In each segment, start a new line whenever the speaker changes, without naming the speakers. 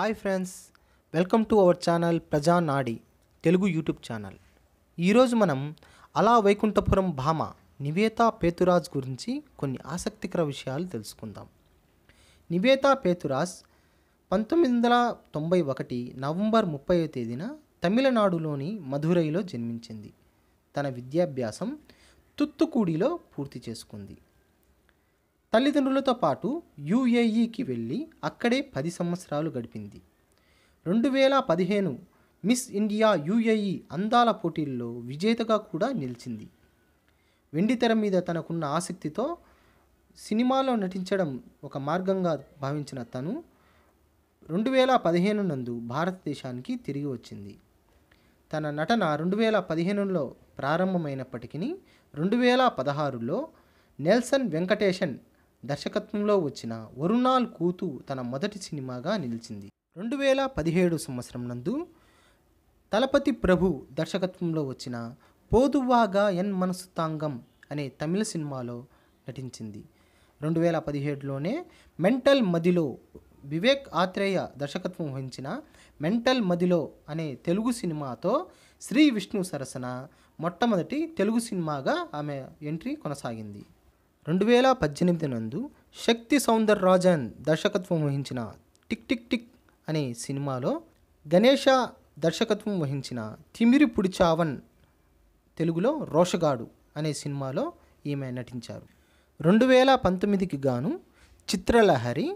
hi friends welcome to our channel Prajanadi Telugu YouTube channel ఈరోజు మనం అలా వైకుంఠపురం భామ నివేత పేతురాజ్ గురించి కొన్ని ఆసక్తికర విషయాలు తెలుసుకుందాం నివేత పేతురాజ్ పంతొమ్మిది వందల తొంభై ఒకటి నవంబర్ ముప్పై తేదీన తమిళనాడులోని మధురైలో జన్మించింది తన విద్యాభ్యాసం తుత్తుకూడిలో పూర్తి చేసుకుంది తల్లిదండ్రులతో పాటు యుఏఈకి వెళ్ళి అక్కడే పది సంవత్సరాలు గడిపింది రెండు వేల పదిహేను మిస్ ఇండియా యుఏఈ అందాల పోటీల్లో విజేతగా కూడా నిలిచింది వెండితెర మీద తనకున్న ఆసక్తితో సినిమాలో నటించడం ఒక మార్గంగా భావించిన తను రెండు వేల పదిహేను నందు భారతదేశానికి తిరిగి వచ్చింది తన నటన రెండు వేల పదిహేనులో ప్రారంభమైనప్పటికీ రెండు వేల పదహారులో నెల్సన్ వెంకటేషన్ దర్శకత్వంలో వచ్చిన వరుణాల్ కూతు తన మొదటి సినిమాగా నిలిచింది రెండు వేల పదిహేడు సంవత్సరం నందు తలపతి ప్రభు దర్శకత్వంలో వచ్చిన పోదువాగా ఎన్ మనసుతాంగం అనే తమిళ సినిమాలో నటించింది రెండు వేల పదిహేడులోనే మెంటల్ మదిలో వివేక్ ఆత్రేయ దర్శకత్వం వహించిన మెంటల్ మదిలో అనే తెలుగు సినిమాతో శ్రీ విష్ణు సరసన మొట్టమొదటి తెలుగు సినిమాగా ఆమె ఎంట్రీ కొనసాగింది రెండు వేల పద్దెనిమిది నందు శక్తి సౌందర్ రాజన్ దర్శకత్వం వహించిన టిక్ టిక్ టిక్ అనే సినిమాలో గణేష దర్శకత్వం వహించిన తిమిరి పుడిచావన్ తెలుగులో రోషగాడు అనే సినిమాలో ఈమె నటించారు రెండు వేల పంతొమ్మిదికి గాను చిత్రలహరి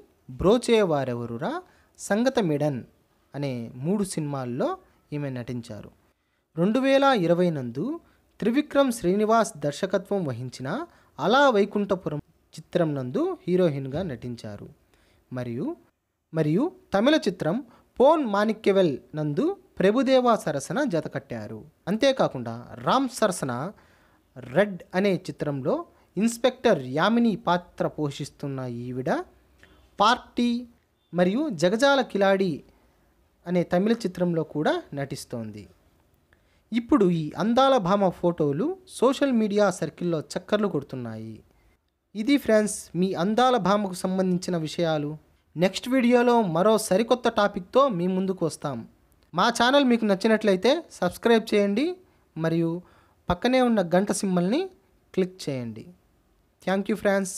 బ్రోచేవారెవరురా మిడన్ అనే మూడు సినిమాల్లో ఈమె నటించారు రెండు వేల ఇరవై నందు త్రివిక్రమ్ శ్రీనివాస్ దర్శకత్వం వహించిన అలా వైకుంఠపురం చిత్రం నందు హీరోయిన్గా నటించారు మరియు మరియు తమిళ చిత్రం పోన్ మాణిక్యవెల్ నందు ప్రభుదేవా సరసన జతకట్టారు అంతేకాకుండా రామ్ సరసన రెడ్ అనే చిత్రంలో ఇన్స్పెక్టర్ యామిని పాత్ర పోషిస్తున్న ఈవిడ పార్టీ మరియు జగజాల కిలాడి అనే తమిళ చిత్రంలో కూడా నటిస్తోంది ఇప్పుడు ఈ అందాల భామ ఫోటోలు సోషల్ మీడియా సర్కిల్లో చక్కర్లు కొడుతున్నాయి ఇది ఫ్రెండ్స్ మీ అందాల భామకు సంబంధించిన విషయాలు నెక్స్ట్ వీడియోలో మరో సరికొత్త టాపిక్తో మీ ముందుకు వస్తాం మా ఛానల్ మీకు నచ్చినట్లయితే సబ్స్క్రైబ్ చేయండి మరియు పక్కనే ఉన్న గంట సింబల్ని క్లిక్ చేయండి థ్యాంక్ యూ ఫ్రెండ్స్